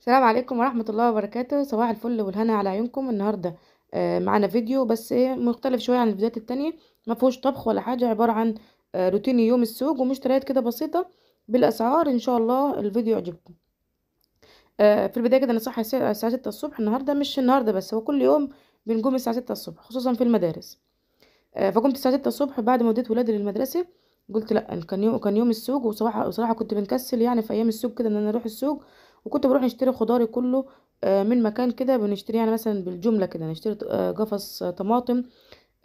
السلام عليكم ورحمة الله وبركاته صباح الفل والهنا على عيونكم النهاردة آه معانا فيديو بس إيه مختلف شوية عن الفيديوهات التانية ما فيهوش طبخ ولا حاجة عبارة عن آه روتين يوم السوق ومشتريات كده بسيطة بالأسعار إن شاء الله الفيديو يعجبكم آه في البداية كده أنا الساعة 6 الصبح النهاردة مش النهاردة بس هو كل يوم بنقوم الساعة 6 الصبح خصوصا في المدارس آه، فقمت الساعة 6 الصبح بعد ما وديت ولادي للمدرسة قلت لا كان يوم كان يوم السوق وصراحة وصراحة كنت بنكسل يعني في أيام السوق كده إن أنا أروح السوق وكنت بروح نشتري خضاري كله آه، من مكان كده بنشتري يعني مثلا بالجمله كده نشتري آه، قفص آه، طماطم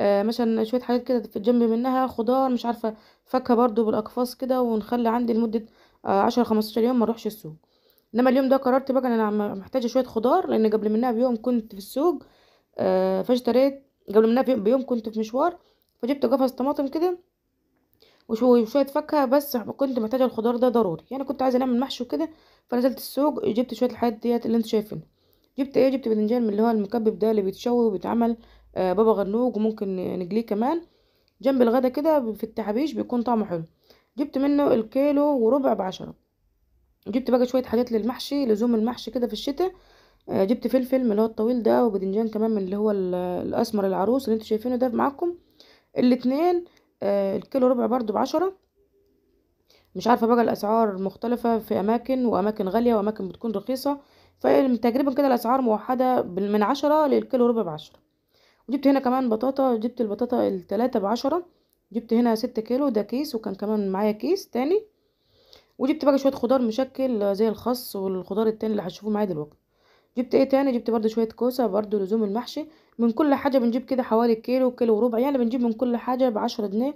مثلا شويه حاجات كده في الجنب منها خضار مش عارفه فاكهه برضو بالاقفاص كده ونخلي عندي لمده عشرة خمستاشر يوم ما اروحش السوق انما اليوم ده قررت بقى ان انا محتاجه شويه خضار لان قبل منها بيوم كنت في السوق فاشتريت قبل منها بيوم كنت في مشوار فجبت قفص طماطم كده وشويه فاكهه بس كنت محتاجه الخضار ده ضروري يعني كنت عايزه نعمل محشي وكده فنزلت السوق جبت شويه الحاجات ديت اللي انتوا شايفينها جبت ايه جبت باذنجان من اللي هو المكبب ده اللي بيتشوي وبيتعمل آه بابا غنوج وممكن نجليه كمان جنب الغدا كده في التحابيش بيكون طعمه حلو جبت منه الكيلو وربع بعشرة جبت بقى شويه حاجات للمحشي لزوم المحشي كده في الشتاء آه جبت فلفل من اللي هو الطويل ده وباذنجان كمان من اللي هو الاسمر العروس اللي انتوا شايفينه ده معاكم الاتنين آه، الكيلو ربع برضو بعشرة مش عارفة بقى الأسعار مختلفة في أماكن وأماكن غالية وأماكن بتكون رخيصة فتقريبا كده الأسعار موحدة من عشرة للكيلو ربع بعشرة وجبت هنا كمان بطاطا جبت البطاطا التلاتة بعشرة جبت هنا ستة كيلو ده كيس وكان كمان معايا كيس تاني وجبت بقى شوية خضار مشكل زي الخس والخضار التاني اللي هتشوفوه معايا دلوقتي جبت ايه تاني جبت برضو شوية كوسة برضو لزوم المحشي من كل حاجه بنجيب كده حوالي كيلو كيلو وربع يعني بنجيب من كل حاجه بعشرة جنيه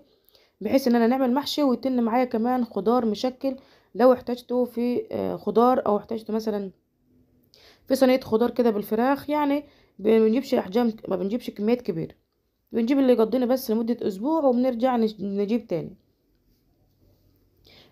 بحيث ان انا نعمل محشي ويتن معايا كمان خضار مشكل لو احتجته في آه، خضار او احتجته مثلا في صينيه خضار كده بالفراخ يعني ما بنجيبش احجام ما بنجيبش كميات كبيره بنجيب اللي يقضينا بس لمده اسبوع وبنرجع نجيب تاني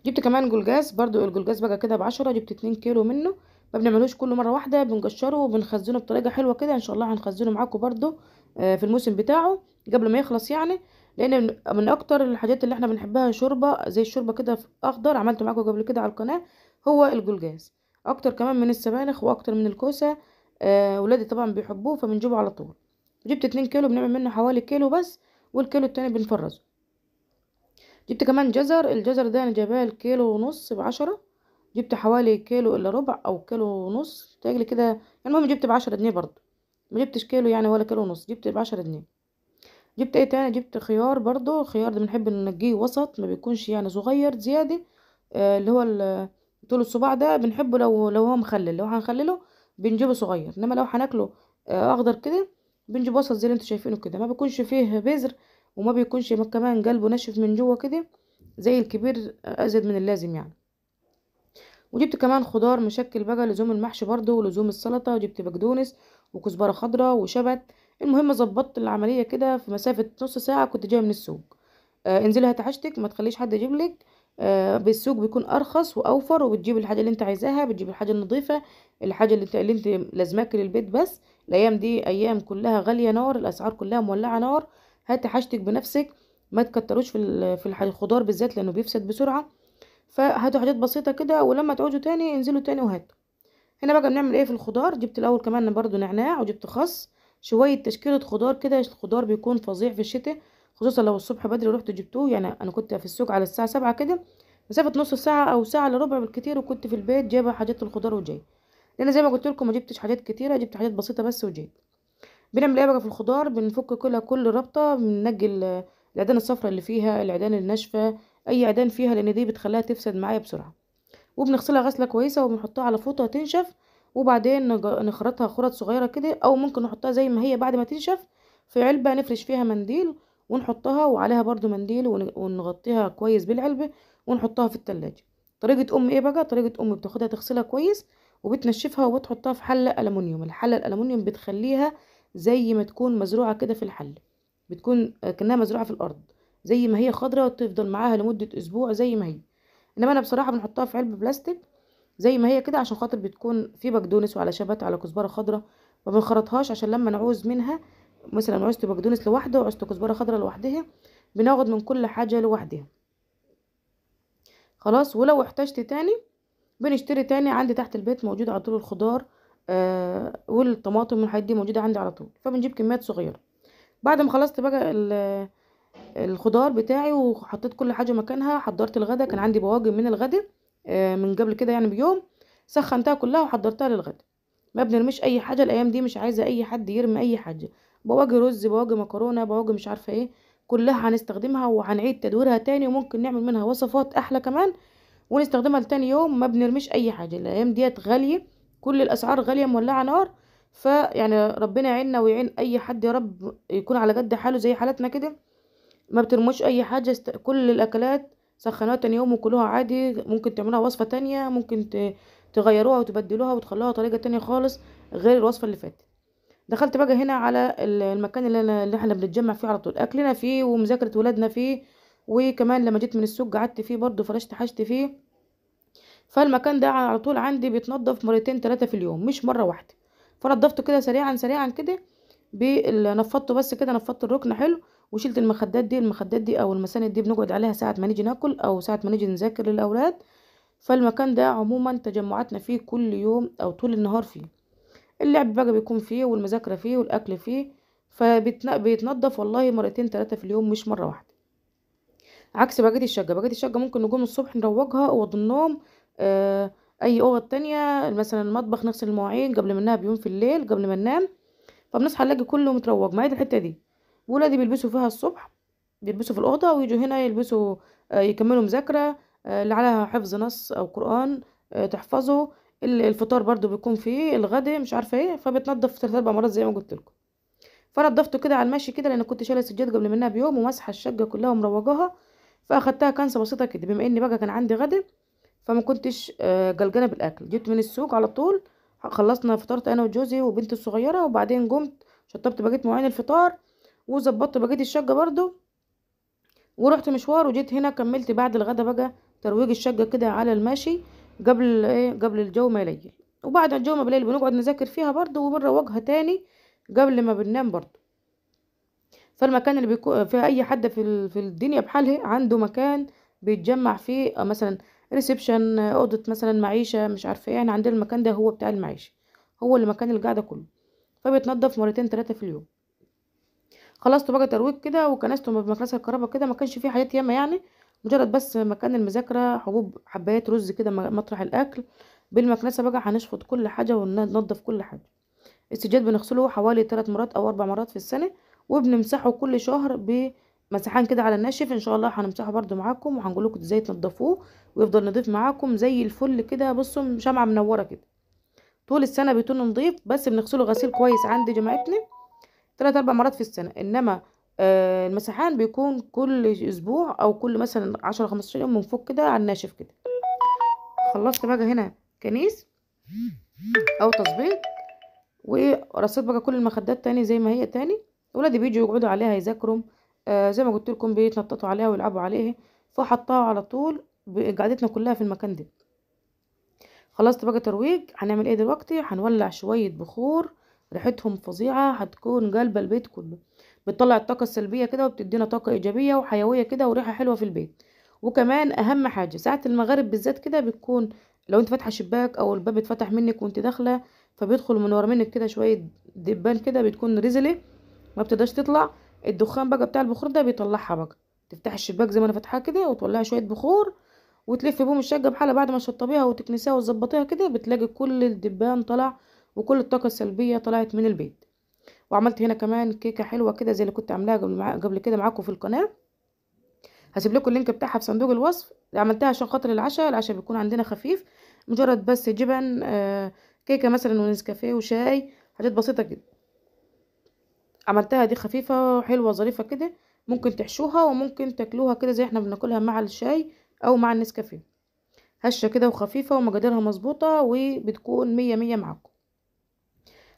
جبت كمان جلجاز برضو الجلجاز بقى كده بعشرة جبت اتنين كيلو منه ما بنعملوش كله مره واحده بنقشره وبنخزنه بطريقه حلوه كده ان شاء الله هنخزنه معاكم برده آه، في الموسم بتاعه قبل ما يخلص يعني لان من اكتر الحاجات اللي احنا بنحبها شوربه زي الشوربه كده اخضر عملته معاكم قبل كده على القناه هو الجلجاز اكتر كمان من السبانخ واكتر من الكوسه آه، ولادي طبعا بيحبوه فبنجيبه على طول جبت 2 كيلو بنعمل منه حوالي كيلو بس والكيلو التاني بنفرزه جبت كمان جزر الجزر ده انا جايباه الكيلو ونص بعشرة جبت حوالي كيلو الا ربع او كيلو ونص تاجل كده المهم جبت بعشرة جنيه برضو ما جبتش كيلو يعني ولا كيلو ونص جبت بعشرة جنيه جبت ايه تاني جبت خيار برضو الخيار ده بنحب ننجيه وسط ما بيكونش يعني صغير زياده آه اللي هو طول الصباع ده بنحبه لو لو هو مخلل لو هنخلله بنجيبه صغير انما لو هناكله آه اخضر كده بنجيب وسط زي اللي انتوا شايفينه كده ما بيكونش فيه بذر وما بيكونش كمان قلبه ناشف من جوه كده زي الكبير آه، ازيد من اللازم يعني وجبت كمان خضار مشكل بقى لزوم المحشي برضو ولزوم السلطه وجبت بقدونس وكزبره خضراء وشبت المهم ظبطت العمليه كده في مسافه نص ساعه كنت جايه من السوق آه انزلي هات عشتك ما تخليش حد يجيب لك آه بالسوق بيكون ارخص واوفر وبتجيب الحاجه اللي انت عايزاها بتجيب الحاجه النظيفه الحاجه اللي انت اللي انت لازماك للبيت بس الايام دي ايام كلها غاليه نار الاسعار كلها مولعه نار هاتي حاجتك بنفسك ما تكتروش في في الخضار بالذات لانه بيفسد بسرعه فهاتوا حاجات بسيطة كده ولما تعوجوا تاني انزلوا تاني وهاتوا هنا بقى بنعمل ايه في الخضار جبت الاول كمان برضو نعناع وجبت خس شوية تشكيلة خضار كده الخضار بيكون فظيع في الشتاء خصوصا لو الصبح بدري رحت جبتوه يعني انا كنت في السوق على الساعة سبعة كده مسافة نص ساعة او ساعة الا ربع بالكتير وكنت في البيت جايبة حاجات الخضار وجاي لان زي ما قلت لكم ما جبتش حاجات كتيرة جبت حاجات بسيطة بس وجاي بنعمل ايه بقى في الخضار بنفك كلها كل رابطة بننجي العيدان الصفراء اللي فيها العيدان الناشفة اي عيدان فيها لان دي بتخليها تفسد معايا بسرعه وبنغسلها غسله كويسه وبنحطها على فوطه تنشف وبعدين نخرطها خرط صغيره كده او ممكن نحطها زي ما هي بعد ما تنشف في علبه نفرش فيها منديل ونحطها وعليها برضو منديل ونغطيها كويس بالعلبه ونحطها في التلاجة طريقه ام ايه بقى طريقه ام بتاخدها تغسلها كويس وبتنشفها وبتحطها في حله الومنيوم الحله الالومنيوم بتخليها زي ما تكون مزروعه كده في الحل بتكون كانها مزروعه في الارض زي ما هي خضرة وتفضل معاها لمدة اسبوع زي ما هي انما انا بصراحة بنحطها في علبة بلاستيك زي ما هي كده عشان خاطر بتكون في بقدونس وعلى شبت على كزبرة خضرة ما عشان لما نعوز منها مثلا عوزت بقدونس لوحده وعوزت كزبرة خضرة لوحدها بناخد من كل حاجة لوحدها خلاص ولو احتجت تاني بنشتري تاني عندي تحت البيت موجود على طول الخضار آه والطماطم والحاجات دي موجودة عندي على طول فبنجيب كميات صغيرة بعد ما خلصت بقى الخضار بتاعي وحطيت كل حاجه مكانها حضرت الغدا كان عندي بواجن من الغدا آه، من قبل كده يعني بيوم سخنتها كلها وحضرتها للغدا ما بنرميش اي حاجه الايام دي مش عايزه اي حد يرمي اي حاجه بواجي رز بواجي مكرونه بواجي مش عارفه ايه كلها هنستخدمها وهنعيد تدويرها تاني وممكن نعمل منها وصفات احلى كمان ونستخدمها لتاني يوم ما بنرميش اي حاجه الايام ديت غاليه كل الاسعار غاليه مولعه نار فيعني ربنا يعيننا ويعين اي حد يا رب يكون على قد حاله زي حالتنا كده ما بترموش اي حاجه است... كل الاكلات سخنوها تاني يوم وكلوها عادي ممكن تعملوها وصفه تانية ممكن ت... تغيروها وتبدلوها وتخلوها طريقه تانية خالص غير الوصفه اللي فاتت دخلت بقى هنا على المكان اللي انا اللي احنا بنتجمع فيه على طول اكلنا فيه ومذاكره ولادنا فيه وكمان لما جيت من السوق قعدت فيه برضو فرشت حشت فيه فالمكان ده على طول عندي بيتنضف مرتين ثلاثه في اليوم مش مره واحده فنضفته كده سريعا سريعا كده نفضته بس كده نفضت الركن حلو وشلت المخدات دي المخدات دي او المساند دي بنقعد عليها ساعه ما نيجي ناكل او ساعه ما نيجي نذاكر للاولاد فالمكان ده عموما تجمعاتنا فيه كل يوم او طول النهار فيه اللعب بقى بيكون فيه والمذاكره فيه والاكل فيه فبيتنضف والله مرتين ثلاثه في اليوم مش مره واحده عكس بقيه الشقه بقيه الشقه ممكن نقوم الصبح نروجها اوض النوم آه اي اوض تانية مثلا المطبخ نغسل المواعين قبل ما ننام بيوم في الليل قبل ما ننام فبنصحى نلاقي كله متروج معايا الحته دي ولادي بيلبسوا فيها الصبح بيلبسوا في الأوضة ويجوا هنا يلبسوا آه، يكملوا مذاكرة آه، اللي عليها حفظ نص أو قرآن آه، تحفظه الفطار برضو بيكون فيه الغدا مش عارفة ايه فبتنضف تلات أربع مرات زي ما قلت لكم فنضفته كده على المشي كده لأن كنت شايلة السجاد قبل منها بيوم ومسح الشقة كلها ومروجاها فأخدتها كنسة بسيطة كده بما إن بقى كان عندي غدا فما كنتش جلجانة بالأكل جبت من السوق على طول خلصنا فطرت أنا وجوزي وبنتي الصغيرة وبعدين قمت شطبت بقيت مواعين الفطار وظبطت بقيت الشقه برضو ورحت مشوار وجيت هنا كملت بعد الغدا بقى ترويج الشقه كده على الماشي قبل ايه قبل الجو ما يليل وبعد الجو ما بليل بنقعد نذاكر فيها برضو وبنروجها تاني قبل ما بننام برضو فالمكان اللي بيكون في اي حد في في الدنيا بحاله عنده مكان بيتجمع فيه مثلا ريسبشن اوضه مثلا معيشه مش عارفه ايه يعني عندنا المكان ده هو بتاع المعيشه هو المكان مكان القعده كله فبيتنضف مرتين ثلاثه في اليوم خلصت بقى ترويج كده وكنسته بمكنسة الكهرباء كده ما كانش فيه حاجات ياما يعني مجرد بس مكان المذاكرة حبوب حبايات رز كده مطرح الأكل بالمكنسة بقى هنشفط كل حاجة وننضف كل حاجة السجاد بنغسله حوالي تلات مرات أو أربع مرات في السنة وبنمسحه كل شهر بمسحان كده على الناشف ان شاء الله هنمسحه برده معاكم وهنقول لكم ازاي تنضفوه ويفضل نضيف معاكم زي الفل كده بصوا شمعه منوره كده طول السنه بيتون نضيف بس بنغسله غسيل كويس عندي جماعتنا ثلاث اربع مرات في السنه انما آه المسحان بيكون كل اسبوع او كل مثلا 10 15 يوم من فوق كده على الناشف كده خلصت بقى هنا كنيس او تظبيط ورصيت بقى كل المخدات تاني زي ما هي تاني ولادي بيجوا يقعدوا عليها يذاكروا آه زي ما قلت لكم بيتنططوا عليها ويلعبوا عليها فحطها على طول قعدتنا كلها في المكان ده خلصت بقى ترويج هنعمل ايه دلوقتي هنولع شويه بخور ريحتهم فظيعة هتكون قلب البيت كله بتطلع الطاقة السلبية كده وبتدينا طاقة إيجابية وحيوية كده وريحة حلوة في البيت وكمان أهم حاجة ساعة المغارب بالذات كده بتكون لو انت فاتحة شباك أو الباب اتفتح منك وانت داخلة فبيدخل من ورا منك كده شوية دبان كده بتكون رزلة ما بتقدرش تطلع الدخان بقى بتاع البخور ده بيطلعها بقى تفتح الشباك زي ما انا فاتحاه كده وتولعي شوية بخور وتلف بهم الشقة بحالها بعد ما تشطبيها وتكنسيها وتظبطيها كده بتلاقي كل الدبان طلع وكل الطاقة السلبية طلعت من البيت وعملت هنا كمان كيكة حلوة كده زي اللي كنت عاملاها قبل, كده معاكم في القناة هسيب لكم اللينك بتاعها في صندوق الوصف عملتها عشان خاطر العشاء العشاء بيكون عندنا خفيف مجرد بس جبن آه، كيكة مثلا ونسكافيه وشاي حاجات بسيطة جدا عملتها دي خفيفة وحلوة ظريفة كده ممكن تحشوها وممكن تاكلوها كده زي احنا بناكلها مع الشاي او مع النسكافيه هشة كده وخفيفة ومقاديرها مظبوطة وبتكون مية مية معاكم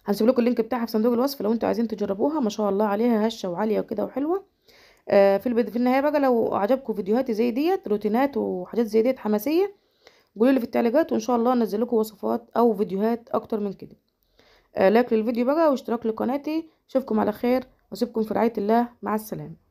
هسيب لكم اللينك بتاعها في صندوق الوصف لو انتوا عايزين تجربوها ما شاء الله عليها هشه وعاليه وكده وحلوه آه، في البد... في النهايه بقى لو عجبكم فيديوهاتي زي ديت روتينات وحاجات زي ديت حماسيه قولوا لي في التعليقات وان شاء الله انزل لكم وصفات او فيديوهات اكتر من كده آه، لايك للفيديو بقى واشتراك لقناتي اشوفكم على خير واسيبكم في رعايه الله مع السلامه